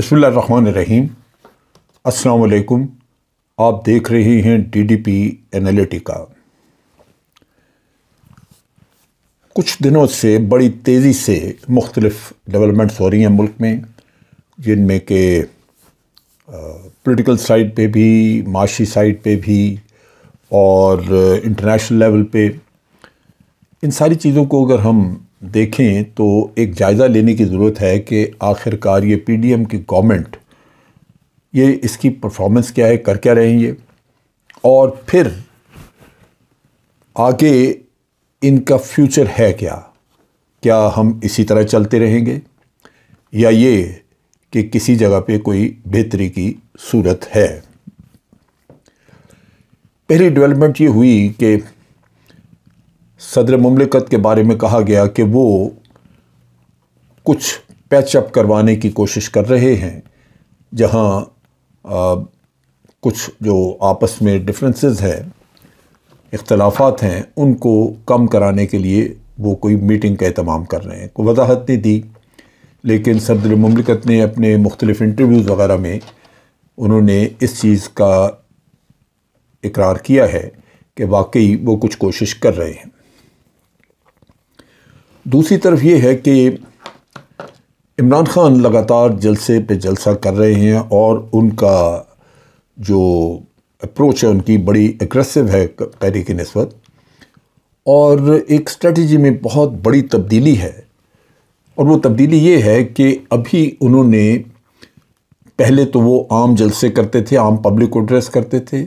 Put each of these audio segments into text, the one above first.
रहीम अस्सलाम आप देख रहे हैं टीडीपी एनालिटिका कुछ दिनों से बड़ी तेज़ी से मुख्तलफ़ डेवलपमेंट्स हो रही हैं मुल्क में जिनमें के पॉलिटिकल साइड पे भी माशी साइड पे भी और इंटरनेशनल लेवल पे इन सारी चीज़ों को अगर हम देखें तो एक जायज़ा लेने की ज़रूरत है कि आखिरकार ये पीडीएम की गवर्नमेंट ये इसकी परफॉर्मेंस क्या है कर क्या रहे हैं ये और फिर आगे इनका फ्यूचर है क्या क्या हम इसी तरह चलते रहेंगे या ये कि किसी जगह पे कोई बेहतरी की सूरत है पहली डेवलपमेंट ये हुई कि सदर ममलिकत के बारे में कहा गया कि वो कुछ पैचअप करवाने की कोशिश कर रहे हैं जहाँ कुछ जो आपस में डिफरेंसेस हैं इख्तलाफात हैं उनको कम कराने के लिए वो कोई मीटिंग का अहतमाम कर रहे हैं कोई वजाहत नहीं दी लेकिन सदर ममलिकत ने अपने मुख्तलिफ इंटरव्यूज़ वगैरह में उन्होंने इस चीज़ का इकरार किया है कि वाकई वो कुछ कोशिश कर रहे हैं दूसरी तरफ ये है कि इमरान ख़ान लगातार जलसे पे जलसा कर रहे हैं और उनका जो अप्रोच है उनकी बड़ी एग्रेसिव है कैरी की नस्बत और एक स्ट्रेटजी में बहुत बड़ी तब्दीली है और वो तब्दीली ये है कि अभी उन्होंने पहले तो वो आम जलसे करते थे आम पब्लिक को ड्रेस करते थे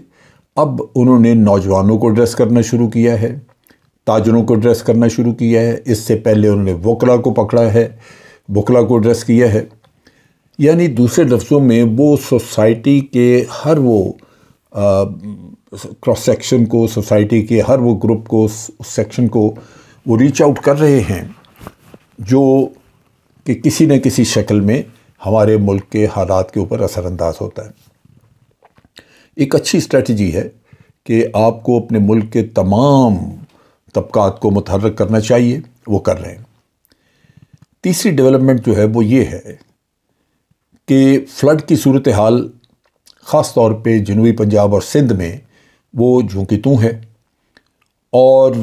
अब उन्होंने नौजवानों को ड्रेस करना शुरू किया है ताजरों को ड्रेस करना शुरू किया है इससे पहले उन्होंने वकला को पकड़ा है वकला को ड्रेस किया है यानी दूसरे लफ्ज़ों में वो सोसाइटी के हर वो क्रॉस सेक्शन को सोसाइटी के हर वो ग्रुप को उस सेक्शन को वो रीच आउट कर रहे हैं जो कि किसी न किसी शक्ल में हमारे मुल्क के हालात के ऊपर असरानंदाज होता है एक अच्छी स्ट्रेटजी है कि आपको अपने मुल्क के तमाम तबक़ात को मुतहरक करना चाहिए वो कर रहे हैं तीसरी डेवलपमेंट जो है वो ये है कि फ़्लड की सूरत हाल ख़ास तौर पर जनूबी पंजाब और सिंध में वो झोंकी तू है और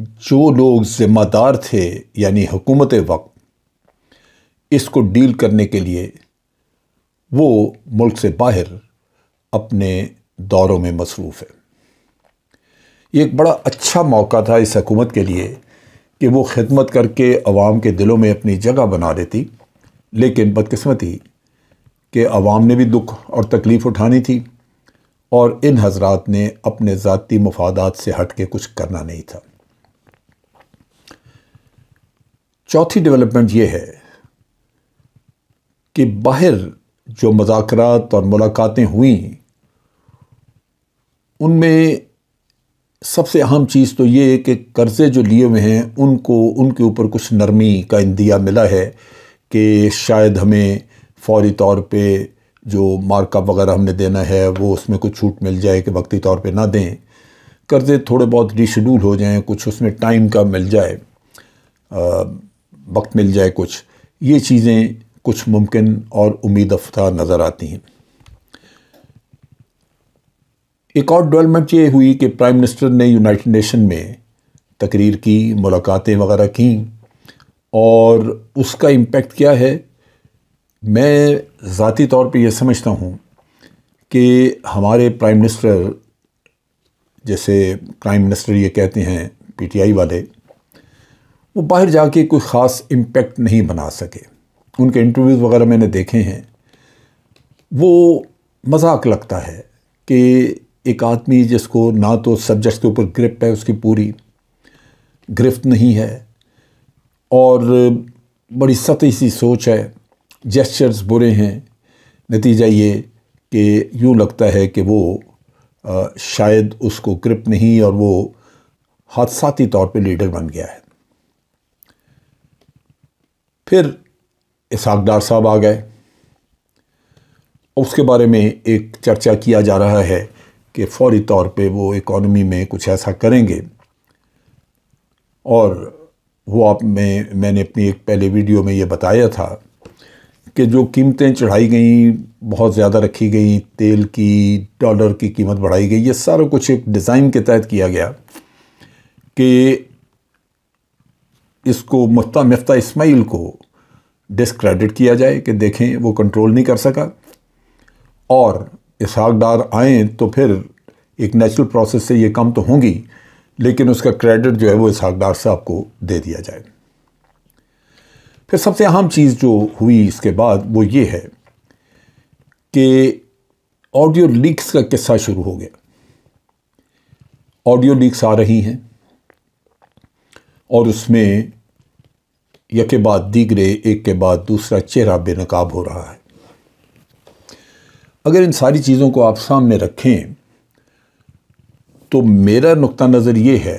जो लोग ज़िम्मेदार थे यानी हुकूमत वक्त इसको डील करने के लिए वो मुल्क से बाहर अपने दौरों में मसरूफ़ है ये एक बड़ा अच्छा मौका था इस हकूमत के लिए कि वो खिदमत करके अवाम के दिलों में अपनी जगह बना देती लेकिन बदकस्मती के अवाम ने भी दुख और तकलीफ़ उठानी थी और इन हजरात ने अपने ज़ाती मफादात से हट के कुछ करना नहीं था चौथी डेवलपमेंट ये है कि बाहर जो मजाकरात और मुलाकातें हुई उनमें सबसे अहम चीज़ तो ये कि कर्ज़े जो लिए हुए हैं उनको उनके ऊपर कुछ नरमी का इंदिया मिला है कि शायद हमें फौरी तौर पे जो मार्कअप वगैरह हमने देना है वो उसमें कुछ छूट मिल जाए कि वक्ती तौर पे ना दें कर्ज़े थोड़े बहुत रीशेड्यूल हो जाएं कुछ उसमें टाइम का मिल जाए वक्त मिल जाए कुछ ये चीज़ें कुछ मुमकिन और उम्मीद अफ्ता नज़र आती हैं एक और डेवलपमेंट ये हुई कि प्राइम मिनिस्टर ने यूनाइटेड नेशन में तकरीर की मुलाकातें वगैरह की और उसका इम्पेक्ट क्या है मैं ज़ाती तौर पे ये समझता हूँ कि हमारे प्राइम मिनिस्टर जैसे प्राइम मिनिस्टर ये कहते हैं पीटीआई वाले वो बाहर जाके कोई ख़ास इम्पेक्ट नहीं बना सके उनके इंटरव्यूज़ वगैरह मैंने देखे हैं वो मजाक लगता है कि एक आदमी जिसको ना तो सब्जेक्ट्स के ऊपर ग्रिप है उसकी पूरी गिरफ्त नहीं है और बड़ी सतही सी सोच है जेस्चर्स बुरे हैं नतीजा ये कि यूँ लगता है कि वो आ, शायद उसको ग्रिप नहीं और वो हादसाती तौर पे लीडर बन गया है फिर इसहाक डार साहब आ गए उसके बारे में एक चर्चा किया जा रहा है कि फौरी तौर पे वो इकॉनमी में कुछ ऐसा करेंगे और वो आप में मैंने अपनी एक पहले वीडियो में ये बताया था कि जो कीमतें चढ़ाई गई बहुत ज़्यादा रखी गई तेल की डॉलर की कीमत बढ़ाई गई ये सारा कुछ एक डिज़ाइन के तहत किया गया कि इसको मुफ्ता मफ्ता इस्माइल को डिसक्रेडिट किया जाए कि देखें वो कंट्रोल नहीं कर सका और इसहाकदार आएँ तो फिर एक नेचुरल प्रोसेस से ये कम तो होंगी लेकिन उसका क्रेडिट जो है वो इसहाकदार साहब को दे दिया जाए फिर सबसे अहम चीज़ जो हुई इसके बाद वो ये है कि ऑडियो लीक्स का किस्सा शुरू हो गया ऑडियो लीक्स आ रही हैं और उसमें यके बाद दीगरे एक के बाद दूसरा चेहरा बेनकाब हो रहा है अगर इन सारी चीज़ों को आप सामने रखें तो मेरा नुक़ा नज़र ये है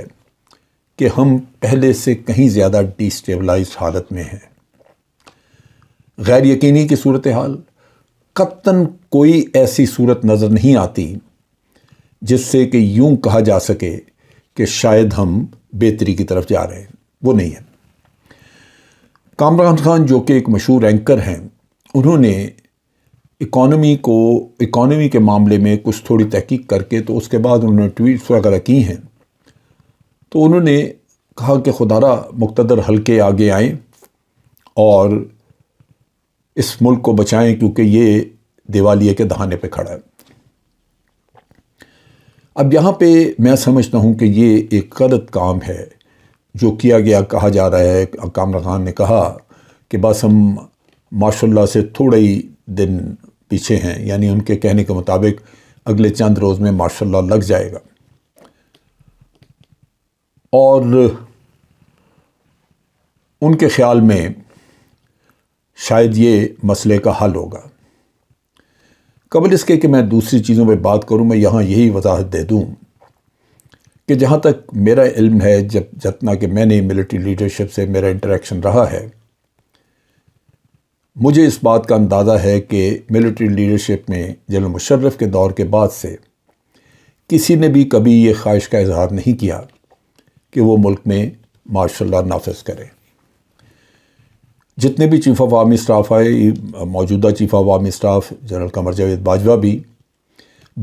कि हम पहले से कहीं ज़्यादा डिस्टेबलाइज हालत में हैं गैर यकीनी की सूरत हाल कत्तन कोई ऐसी सूरत नज़र नहीं आती जिससे कि यूं कहा जा सके कि शायद हम बेहतरी की तरफ जा रहे हैं वो नहीं है कामरान खान जो कि एक मशहूर एंकर हैं उन्होंने इकॉनमी को इकॉनमी के मामले में कुछ थोड़ी तहकीक करके तो उसके बाद उन्होंने ट्वीट्स वगैरह की हैं तो उन्होंने कहा कि खुदारा मुख्तर हल्के आगे आएँ और इस मुल्क को बचाएं क्योंकि ये दिवाली के दहाने पे खड़ा है अब यहाँ पे मैं समझता हूँ कि ये एक गलत काम है जो किया गया कहा जा रहा है कामरा खान ने कहा कि बस हम माशा से थोड़े ही दिन पीछे हैं यानी उनके कहने के मुताबिक अगले चंद रोज़ में मार्शल लॉ लग जाएगा और उनके ख्याल में शायद ये मसले का हल होगा कबल इसके कि मैं दूसरी चीज़ों पर बात करूँ मैं यहाँ यही वजाहत दे दूँ कि जहाँ तक मेरा इल्म है जब जितना कि मैंने मिलिट्री लीडरशिप से मेरा इंटरेक्शन रहा है मुझे इस बात का अंदाज़ा है कि मिलिट्री लीडरशिप में जनरल मुशर्रफ के दौर के बाद से किसी ने भी कभी ये ख्वाहिश का इजहार नहीं किया कि वो मुल्क में मार्शल ला नाफज करें जितने भी चीफ ऑफ आर्मी स्टाफ आए मौजूदा chief of army staff general Qamar Javed Bajwa भी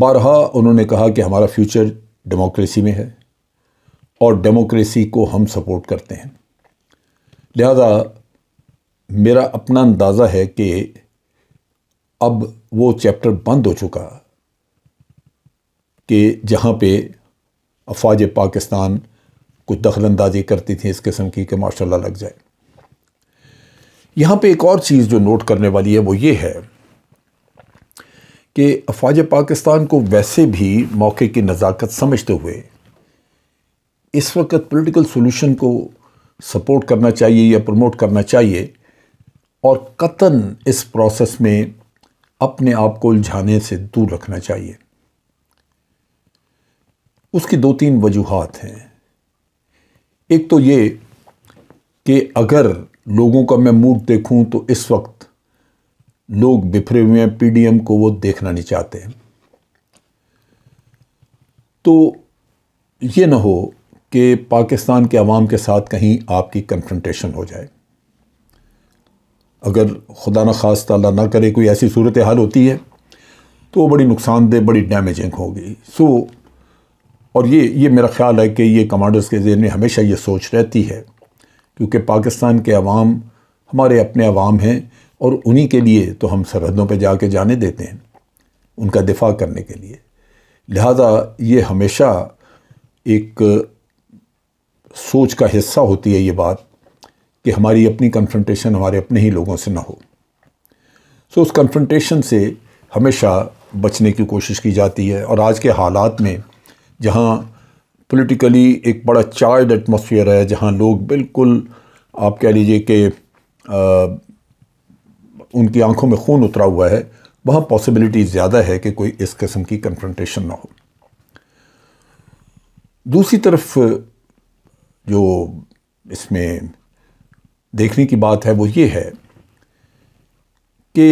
बारहा उन्होंने कहा कि हमारा फ्यूचर डेमोक्रेसी में है और डेमोक्रेसी को हम सपोर्ट करते हैं लिहाजा मेरा अपना अंदाज़ा है कि अब वो चैप्टर बंद हो चुका कि जहाँ पे अफवाज पाकिस्तान कुछ दखल अंदाजी करती थी इस किस्म की कि माशाल्लाह लग जाए यहाँ पे एक और चीज़ जो नोट करने वाली है वो ये है कि अफवाज पाकिस्तान को वैसे भी मौके की नज़ाकत समझते हुए इस वक्त पॉलिटिकल सॉल्यूशन को सपोर्ट करना चाहिए या प्रमोट करना चाहिए और कतन इस प्रोसेस में अपने आप को उलझाने से दूर रखना चाहिए उसकी दो तीन वजूहत हैं एक तो ये कि अगर लोगों का मैं मूड देखूं तो इस वक्त लोग बिफरे हुए हैं पीडीएम को वो देखना नहीं चाहते हैं तो ये ना हो कि पाकिस्तान के आवाम के साथ कहीं आपकी कन्फ्रंटेशन हो जाए अगर खुदा न खास तला ना करे कोई ऐसी सूरत हाल होती है तो बड़ी नुकसानदेह बड़ी डैमेजिंग होगी सो और ये ये मेरा ख्याल है कि ये कमांडर्स के जेन में हमेशा ये सोच रहती है क्योंकि पाकिस्तान के अवाम हमारे अपने अवाम हैं और उन्हीं के लिए तो हम सरहदों पर जाके जाने देते हैं उनका दिफा करने के लिए लिहाजा ये हमेशा एक सोच का हिस्सा होती है ये बात कि हमारी अपनी कन्फ्रंटेशन हमारे अपने ही लोगों से ना हो सो उस कन्फ्रंटेशन से हमेशा बचने की कोशिश की जाती है और आज के हालात में जहाँ पॉलिटिकली एक बड़ा चार्ज एटमोसफियर है जहाँ लोग बिल्कुल आप कह लीजिए कि उनकी आंखों में खून उतरा हुआ है वहाँ पॉसिबिलिटी ज़्यादा है कि कोई इस किस्म की कन्फ्रंटेशन ना हो दूसरी तरफ जो इसमें देखने की बात है वो ये है कि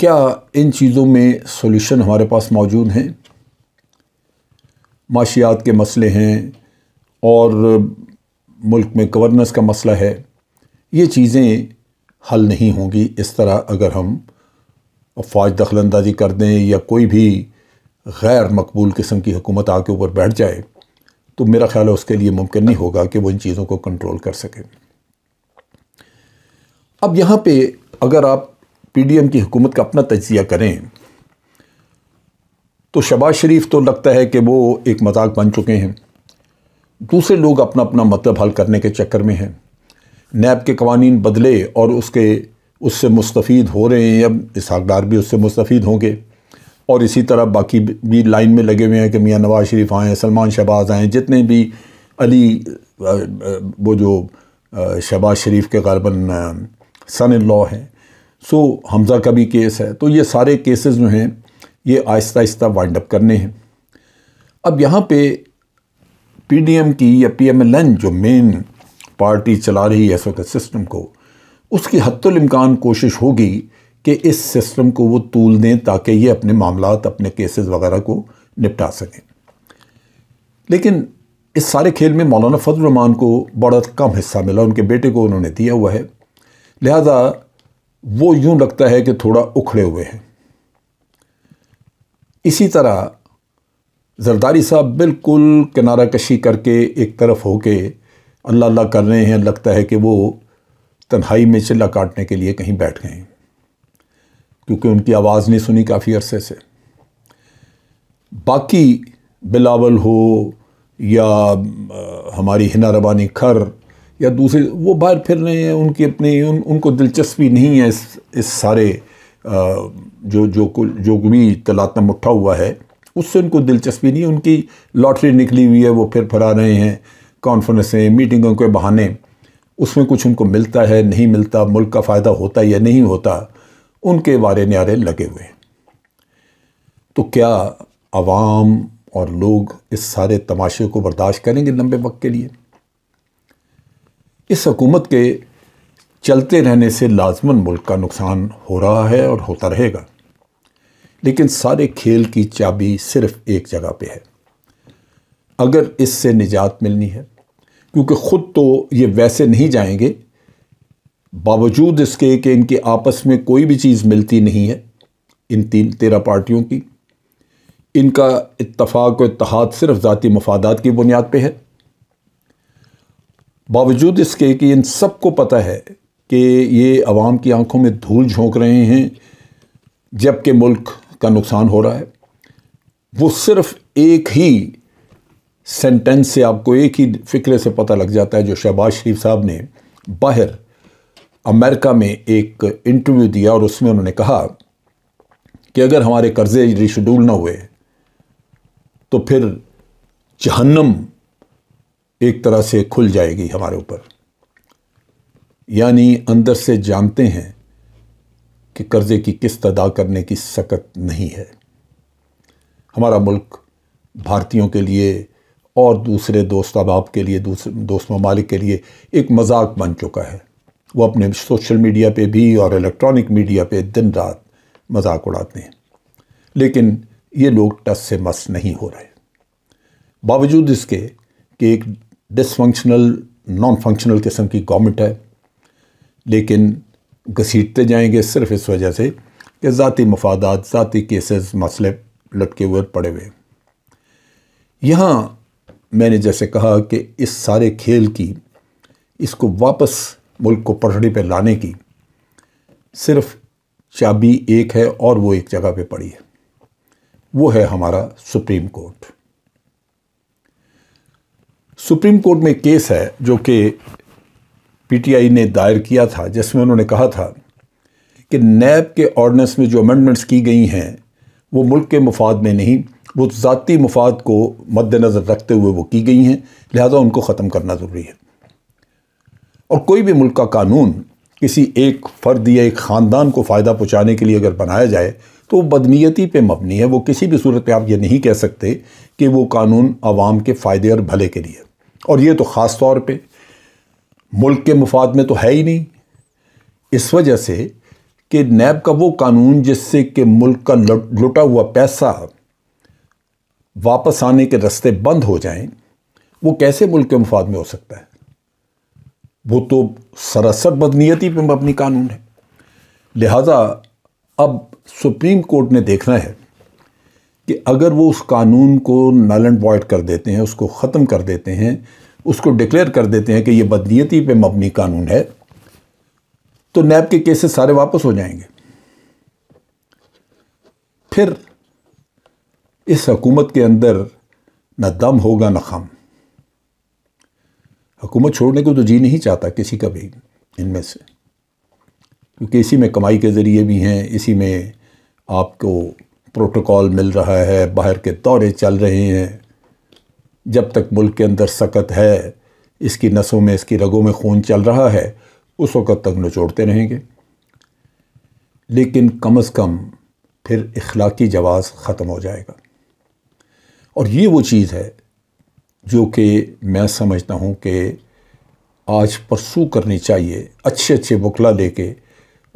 क्या इन चीज़ों में सॉल्यूशन हमारे पास मौजूद हैं माशियात के मसले हैं और मुल्क में गवर्नेंस का मसला है ये चीज़ें हल नहीं होंगी इस तरह अगर हम अफवाज दखल अंदाजी कर दें या कोई भी गैर मकबूल किस्म की हुकूमत आके ऊपर बैठ जाए तो मेरा ख्याल है उसके लिए मुमकिन नहीं होगा कि वो इन चीज़ों को कंट्रोल कर सकें अब यहाँ पे अगर आप पीडीएम की हुकूमत का अपना तजिया करें तो शबाज शरीफ तो लगता है कि वो एक मजाक बन चुके हैं दूसरे लोग अपना अपना मतलब हल करने के चक्कर में हैं नैब के कवानीन बदले और उसके उससे मुस्तफ़ हो रहे हैं अब इसहाकदार भी उससे मुस्तफ़ होंगे और इसी तरह बाकी भी लाइन में लगे हुए हैं कि मियाँ नवाज शरीफ आएँ सलमान शहबाज आएँ जितने भी अली वो जो शहबाज शरीफ के गालबन सन इन लॉ है सो हमज़ा का भी केस है तो ये सारे केसेस जो हैं ये आहिस्ता आहिस्ता वाइंड अप करने हैं अब यहाँ पे पीडीएम की या पीएमएलएन जो मेन पार्टी चला रही है इस वक्त सिस्टम को उसकी हतमकान कोशिश होगी कि इस सिस्टम को वो तूल दें ताकि ये अपने मामला अपने केसेस वगैरह को निपटा सकें लेकिन इस सारे खेल में मौलाना फजल को बड़ा कम हिस्सा मिला उनके बेटे को उन्होंने दिया हुआ है लिहाजा वो यूँ लगता है कि थोड़ा उखड़े हुए हैं इसी तरह जरदारी साहब बिल्कुल किनारा कशी करके एक तरफ होके अल्लाह अल्लाह कर रहे हैं लगता है कि वो तन्हाई में चिल्ला काटने के लिए कहीं बैठ गए क्योंकि उनकी आवाज़ नहीं सुनी काफ़ी अरसे से बाकी बिलावल हो या हमारी हिना रबानी खर या दूसरे वो बाहर फिर रहे हैं उनकी अपनी उन, उनको दिलचस्पी नहीं है इस इस सारे आ, जो जो जो भी तलातम उठा हुआ है उससे उनको दिलचस्पी नहीं उनकी लॉटरी निकली हुई है वो फिर फरा रहे हैं कॉन्फ्रेंसें मीटिंगों के बहाने उसमें कुछ उनको मिलता है नहीं मिलता मुल्क का फ़ायदा होता या नहीं होता उनके वारे न्यारे लगे हुए हैं तो क्या आवाम और लोग इस सारे तमाशे को बर्दाश्त करेंगे लंबे वक्त के लिए इस हकूमत के चलते रहने से लाजमन मुल्क का नुकसान हो रहा है और होता रहेगा लेकिन सारे खेल की चाबी सिर्फ एक जगह पे है अगर इससे निजात मिलनी है क्योंकि ख़ुद तो ये वैसे नहीं जाएंगे बावजूद इसके कि इनके आपस में कोई भी चीज़ मिलती नहीं है इन तीन तेरह पार्टियों की इनका इतफाक़ व इतहाद सिर्फ ज़ाती मफादात की बुनियाद पर है बावजूद इसके कि इन सबको पता है कि ये आवाम की आंखों में धूल झोंक रहे हैं जबकि मुल्क का नुकसान हो रहा है वो सिर्फ एक ही सेंटेंस से आपको एक ही फिक्रे से पता लग जाता है जो शहबाज शरीफ साहब ने बाहर अमेरिका में एक इंटरव्यू दिया और उसमें उन्होंने कहा कि अगर हमारे कर्ज़े रिशेड्यूल ना हुए तो फिर जहन्नम एक तरह से खुल जाएगी हमारे ऊपर यानी अंदर से जानते हैं कि कर्ज़े की किस्त अदा करने की सकत नहीं है हमारा मुल्क भारतीयों के लिए और दूसरे दोस्त अहबाब के लिए दूसरे दोस्त ममालिक के लिए एक मजाक बन चुका है वो अपने सोशल मीडिया पे भी और इलेक्ट्रॉनिक मीडिया पे दिन रात मजाक उड़ाते हैं लेकिन ये लोग टस से मस नहीं हो रहे बावजूद इसके कि एक डिसफंक्शनल नॉन फंक्शनल किस्म की गवर्नमेंट है लेकिन घसीटते जाएंगे सिर्फ इस वजह से कि ज़ाती मफादात ज़ाती केसेस मसले लटके हुए पड़े हुए यहाँ मैंने जैसे कहा कि इस सारे खेल की इसको वापस मुल्क को पटड़ी पर लाने की सिर्फ चाबी एक है और वो एक जगह पे पड़ी है वो है हमारा सुप्रीम कोर्ट सुप्रीम कोर्ट में केस है जो कि पीटीआई ने दायर किया था जिसमें उन्होंने कहा था कि नैब के ऑर्डनेंस में जो अमेंडमेंट्स की गई हैं वो मुल्क के मफाद में नहीं वो ज़ाती मफाद को मद्दनज़र रखते हुए वो की गई हैं लिहाजा उनको ख़त्म करना ज़रूरी है और कोई भी मुल्क का कानून किसी एक फ़र्द या एक ख़ानदान को फ़ायदा पहुँचाने के लिए अगर बनाया जाए तो वो बदनीयती पे मबनी है वो किसी भी सूरत पे आप ये नहीं कह सकते कि वो कानून आवाम के फ़ायदे और भले के लिए और ये तो ख़ास तौर पे मुल्क के मुफाद में तो है ही नहीं इस वजह से कि नैब का वो कानून जिससे कि मुल्क का लुटा हुआ पैसा वापस आने के रास्ते बंद हो जाएं वो कैसे मुल्क के मुफाद में हो सकता है वो तो सरासर बदनीयती पर अपनी कानून है लिहाजा अब सुप्रीम कोर्ट ने देखना है कि अगर वो उस कानून को नल एंड वॉइड कर देते हैं उसको ख़त्म कर देते हैं उसको डिक्लेयर कर देते हैं कि ये बदनीति पे मबनी कानून है तो नैब के केसेस सारे वापस हो जाएंगे फिर इस हकूमत के अंदर न दम होगा न खम हुकूमत छोड़ने को तो जी नहीं चाहता किसी का भी इनमें से क्योंकि इसी में कमाई के ज़रिए भी हैं इसी में आपको प्रोटोकॉल मिल रहा है बाहर के दौरे चल रहे हैं जब तक मुल्क के अंदर सकत है इसकी नसों में इसकी रगों में खून चल रहा है उस वक़्त तक नचोड़ते रहेंगे लेकिन कम अज़ कम फिर इखलाकी जवाज़ ख़त्म हो जाएगा और ये वो चीज़ है जो कि मैं समझता हूँ कि आज परसू करनी चाहिए अच्छे अच्छे वकला लेके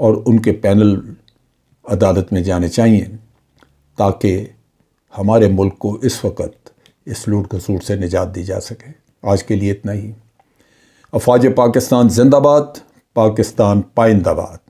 और उनके पैनल अदालत में जाने चाहिए ताकि हमारे मुल्क को इस वक्त इस लूट घसूट से निजात दी जा सके आज के लिए इतना ही अफवाज पाकिस्तान जिंदाबाद पाकिस्तान पाइंदाबाद